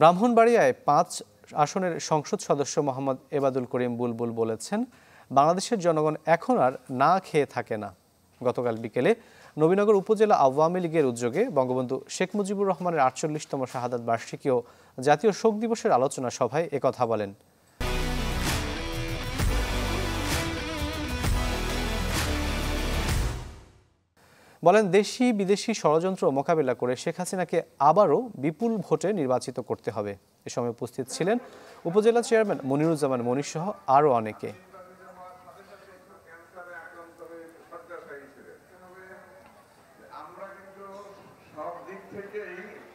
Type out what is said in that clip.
ব্রাহ্মণবাড়িয়ায় পাঁচ আসনের সংসদ সদস্য মোহাম্মদ এবাদুল করিম বুলবুল বলেছেন বাংলাদেশের জনগণ এখন আর না খেয়ে থাকে না গতকাল বিকেলে নবীনগর উপজেলা আওয়ামী লীগের উদ্যোগে বঙ্গবন্ধু শেখ মুজিবুর রহমানের আটচল্লিশতম শাহাদাত বার্ষিকী ও জাতীয় শোক দিবসের আলোচনা সভায় একথা বলেন বলেন দেশি বিদেশি ষড়যন্ত্র মোকাবেলা করে শেখ হাসিনাকে আবারও বিপুল ভোটে নির্বাচিত করতে হবে এ সময় উপস্থিত ছিলেন উপজেলা চেয়ারম্যান মনিরুজ্জামান মনির সহ আরও অনেকে সব দিক থেকে এই